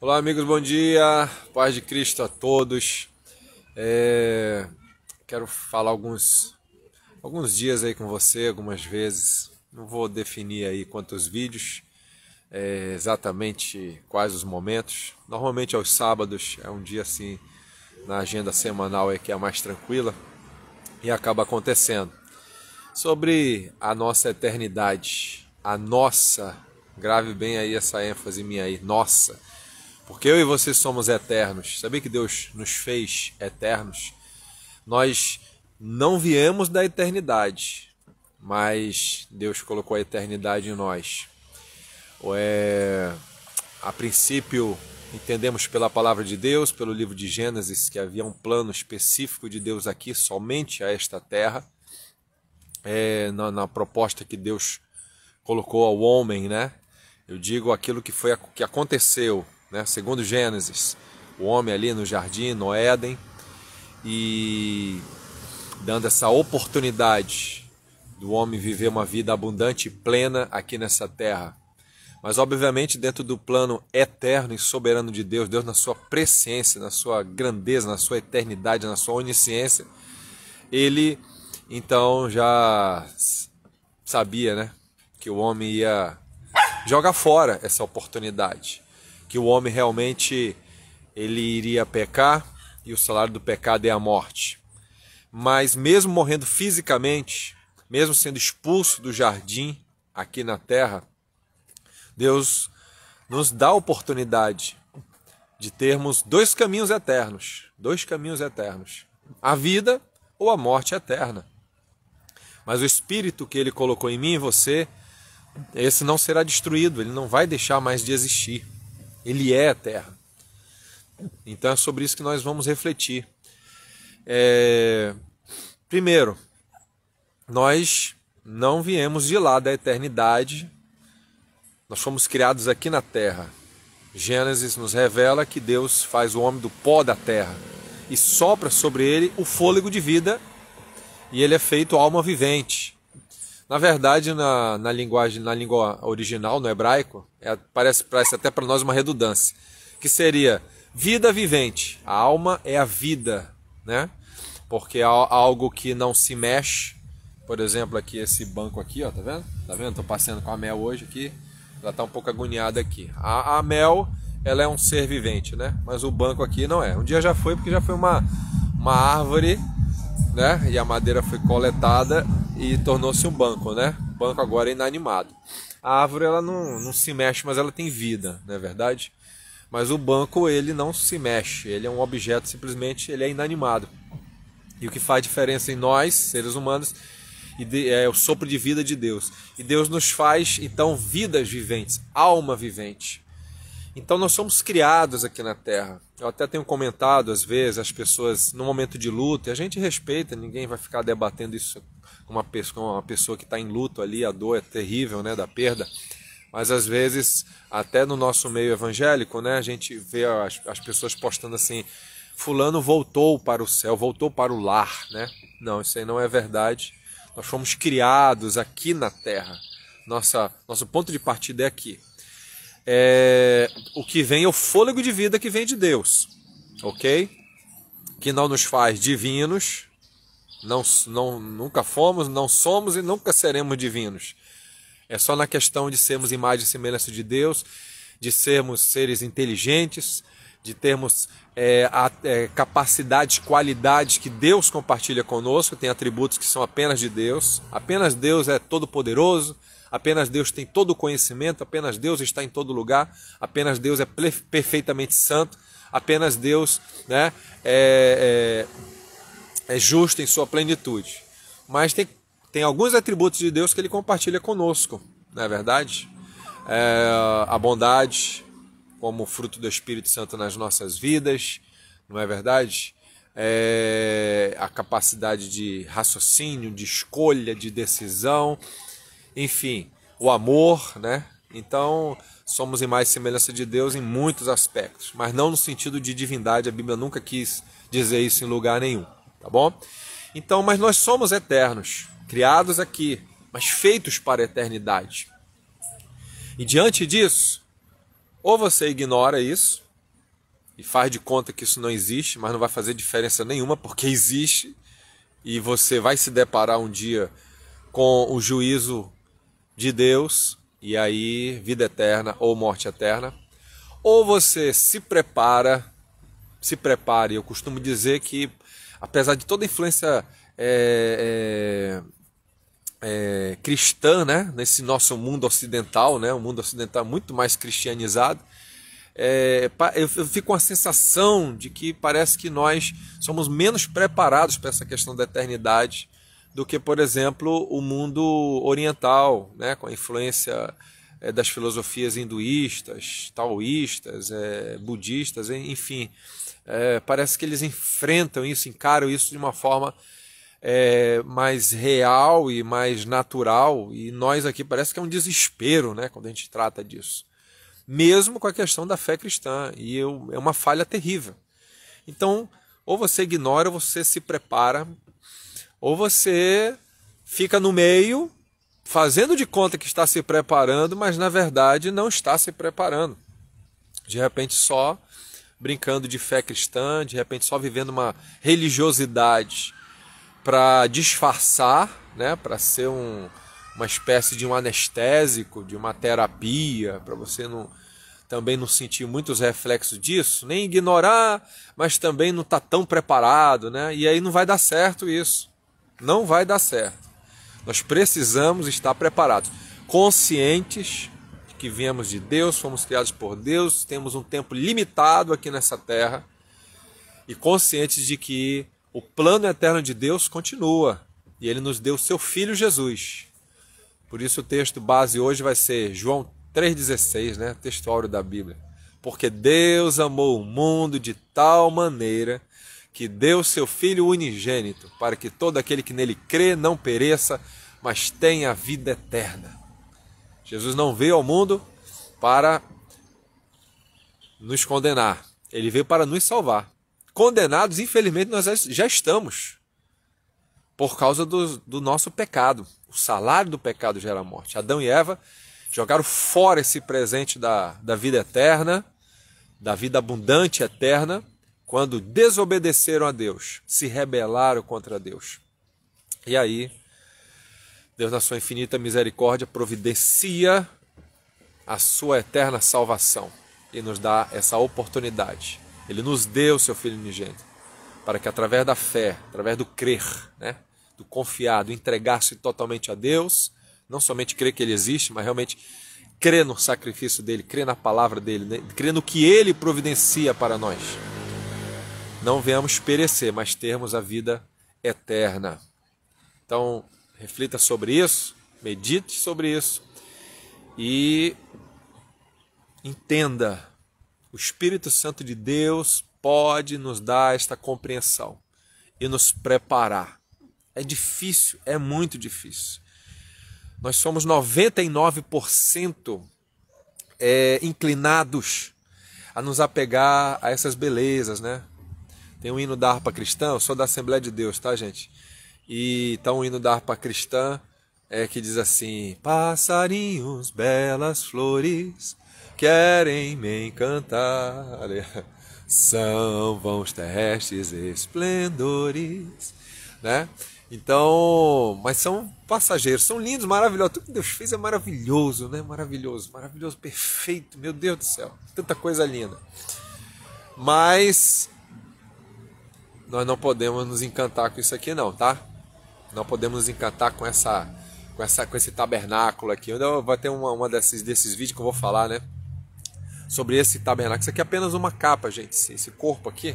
Olá, amigos, bom dia, paz de Cristo a todos. É... Quero falar alguns, alguns dias aí com você, algumas vezes. Não vou definir aí quantos vídeos, é... exatamente quais os momentos. Normalmente aos sábados é um dia assim na agenda semanal aí é que é mais tranquila e acaba acontecendo. Sobre a nossa eternidade, a nossa, grave bem aí essa ênfase minha aí, nossa porque eu e você somos eternos. Sabia que Deus nos fez eternos? Nós não viemos da eternidade, mas Deus colocou a eternidade em nós. É, a princípio, entendemos pela palavra de Deus, pelo livro de Gênesis, que havia um plano específico de Deus aqui, somente a esta terra, é, na, na, proposta que Deus colocou ao homem, né? Eu digo aquilo que foi que aconteceu né? segundo Gênesis, o homem ali no jardim, no Éden, e dando essa oportunidade do homem viver uma vida abundante e plena aqui nessa terra. Mas, obviamente, dentro do plano eterno e soberano de Deus, Deus, na sua presciência, na sua grandeza, na sua eternidade, na sua onisciência, ele então já sabia né, que o homem ia jogar fora essa oportunidade que o homem realmente ele iria pecar e o salário do pecado é a morte. Mas mesmo morrendo fisicamente, mesmo sendo expulso do jardim aqui na terra, Deus nos dá a oportunidade de termos dois caminhos eternos, dois caminhos eternos, a vida ou a morte eterna. Mas o espírito que ele colocou em mim e você, esse não será destruído, ele não vai deixar mais de existir. Ele é a terra. Então é sobre isso que nós vamos refletir. É... Primeiro, nós não viemos de lá da eternidade, nós fomos criados aqui na terra. Gênesis nos revela que Deus faz o homem do pó da terra e sopra sobre ele o fôlego de vida, e ele é feito alma vivente. Na verdade, na, na linguagem, na língua original, no hebraico, é, parece, parece até para nós uma redundância, que seria vida vivente. A alma é a vida, né? Porque é algo que não se mexe. Por exemplo, aqui esse banco aqui, ó, tá vendo? Tá vendo? Tô passeando com a Mel hoje aqui. Ela tá um pouco agoniada aqui. A, a Mel, ela é um ser vivente, né? Mas o banco aqui não é. Um dia já foi porque já foi uma uma árvore, né? E a madeira foi coletada e tornou-se um banco, né? O banco agora é inanimado. A árvore ela não, não se mexe, mas ela tem vida, não é verdade? Mas o banco ele não se mexe, ele é um objeto simplesmente, ele é inanimado. E o que faz diferença em nós, seres humanos, é o sopro de vida de Deus. E Deus nos faz então vidas viventes, alma vivente. Então nós somos criados aqui na Terra. Eu até tenho comentado às vezes as pessoas no momento de luto, e a gente respeita, ninguém vai ficar debatendo isso com uma pessoa, uma pessoa que está em luto ali, a dor é terrível, né, da perda. Mas às vezes, até no nosso meio evangélico, né, a gente vê as, as pessoas postando assim: Fulano voltou para o céu, voltou para o lar. Né? Não, isso aí não é verdade. Nós fomos criados aqui na terra. Nossa, nosso ponto de partida é aqui é, o que vem é o fôlego de vida que vem de Deus, ok? Que não nos faz divinos, não, não, nunca fomos, não somos e nunca seremos divinos. É só na questão de sermos imagem e semelhança de Deus, de sermos seres inteligentes, de termos é, a, é, capacidades, qualidades que Deus compartilha conosco, tem atributos que são apenas de Deus. Apenas Deus é todo-poderoso, apenas Deus tem todo o conhecimento, apenas Deus está em todo lugar, apenas Deus é perfeitamente santo, apenas Deus né, é, é, é justo em sua plenitude. Mas tem, tem alguns atributos de Deus que ele compartilha conosco, não é verdade? É, a bondade, como fruto do Espírito Santo nas nossas vidas, não é verdade? É, a capacidade de raciocínio, de escolha, de decisão, enfim, o amor, né? Então, somos em mais semelhança de Deus em muitos aspectos, mas não no sentido de divindade, a Bíblia nunca quis dizer isso em lugar nenhum, tá bom? Então, mas nós somos eternos, criados aqui, mas feitos para a eternidade. E diante disso, ou você ignora isso e faz de conta que isso não existe, mas não vai fazer diferença nenhuma porque existe, e você vai se deparar um dia com o juízo de Deus e aí vida eterna ou morte eterna, ou você se prepara, se prepare. Eu costumo dizer que, apesar de toda a influência é, é, é, cristã, né, nesse nosso mundo ocidental, né, o um mundo ocidental muito mais cristianizado, é, eu fico com a sensação de que parece que nós somos menos preparados para essa questão da eternidade do que, por exemplo, o mundo oriental, né, com a influência é, das filosofias hinduístas, taoístas, é, budistas, enfim. É, parece que eles enfrentam isso, encaram isso de uma forma é, mais real e mais natural. E nós aqui parece que é um desespero né, quando a gente trata disso. Mesmo com a questão da fé cristã. E eu, é uma falha terrível. Então, ou você ignora ou você se prepara ou você fica no meio, fazendo de conta que está se preparando, mas na verdade não está se preparando. De repente só brincando de fé cristã, de repente só vivendo uma religiosidade para disfarçar, né, para ser um, uma espécie de um anestésico, de uma terapia, para você não também não sentir muitos reflexos disso, nem ignorar, mas também não tá tão preparado, né? E aí não vai dar certo isso. Não vai dar certo. Nós precisamos estar preparados, conscientes de que viemos de Deus, fomos criados por Deus, temos um tempo limitado aqui nessa terra e conscientes de que o plano eterno de Deus continua e ele nos deu seu filho Jesus. Por isso o texto base hoje vai ser João 3:16, né? Texto áureo da Bíblia. Porque Deus amou o mundo de tal maneira que deu seu Filho unigênito, para que todo aquele que nele crê não pereça, mas tenha a vida eterna. Jesus não veio ao mundo para nos condenar, ele veio para nos salvar. Condenados, infelizmente, nós já estamos por causa do, do nosso pecado. O salário do pecado gera a morte. Adão e Eva jogaram fora esse presente da, da vida eterna, da vida abundante eterna, quando desobedeceram a Deus, se rebelaram contra Deus. E aí, Deus, na sua infinita misericórdia, providencia a sua eterna salvação e nos dá essa oportunidade. Ele nos deu seu Filho unigênito para que, através da fé, através do crer, né, do confiar, do entregar-se totalmente a Deus, não somente crer que Ele existe, mas realmente crer no sacrifício dele, crer na palavra dele, né, crer no que Ele providencia para nós não venhamos perecer, mas termos a vida eterna. Então, reflita sobre isso, medite sobre isso e entenda: o Espírito Santo de Deus pode nos dar esta compreensão e nos preparar. É difícil, é muito difícil. Nós somos 99% é, eh, inclinados a nos apegar a essas belezas, né? Tem um hino da harpa cristã, eu sou da Assembleia de Deus, tá, gente? E tá um hino da harpa cristã é que diz assim: Passarinhos, belas flores, querem me encantar. São vãos terrestres esplendores, né? Então, mas são passageiros, são lindos, maravilhosos. Tudo que Deus fez é maravilhoso, né? Maravilhoso, maravilhoso, perfeito. Meu Deus do céu, tanta coisa linda. Mas nós não podemos nos encantar com isso aqui não, tá? Não podemos nos encantar com essa com essa com esse tabernáculo aqui. Eu vai ter uma, uma desses desses vídeos que eu vou falar, né? Sobre esse tabernáculo. Isso aqui é apenas uma capa, gente. Esse corpo aqui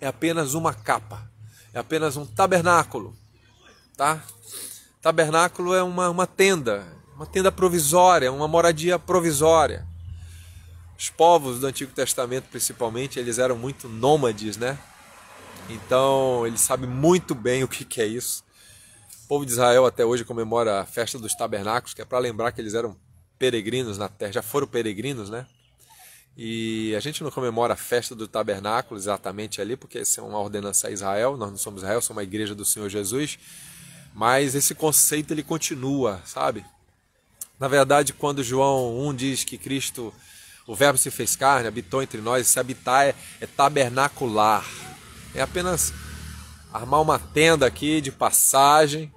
é apenas uma capa. É apenas um tabernáculo, tá? Tabernáculo é uma, uma tenda, uma tenda provisória, uma moradia provisória. Os povos do Antigo Testamento, principalmente, eles eram muito nômades, né? Então ele sabe muito bem o que, que é isso. O povo de Israel até hoje comemora a festa dos tabernáculos, que é para lembrar que eles eram peregrinos na terra, já foram peregrinos, né? E a gente não comemora a festa do tabernáculo exatamente ali, porque isso é uma ordenança a Israel, nós não somos Israel, somos uma igreja do Senhor Jesus. Mas esse conceito ele continua, sabe? Na verdade, quando João 1 diz que Cristo, o Verbo se fez carne, habitou entre nós, se habitar é, é tabernacular, é apenas armar uma tenda aqui de passagem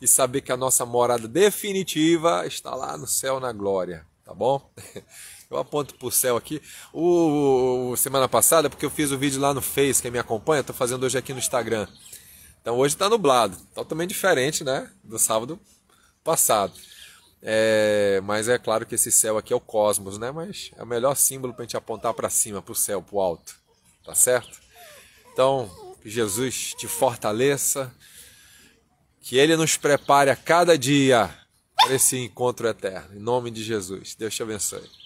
e saber que a nossa morada definitiva está lá no céu na glória, tá bom? Eu aponto pro céu aqui. O, o semana passada, porque eu fiz o vídeo lá no Face, quem me acompanha, estou fazendo hoje aqui no Instagram. Então hoje está nublado, totalmente diferente, né, do sábado passado. É, mas é claro que esse céu aqui é o cosmos, né? Mas é o melhor símbolo para a gente apontar para cima, para o céu, para o alto, tá certo? Então, que Jesus te fortaleça, que Ele nos prepare a cada dia para esse encontro eterno. Em nome de Jesus. Deus te abençoe.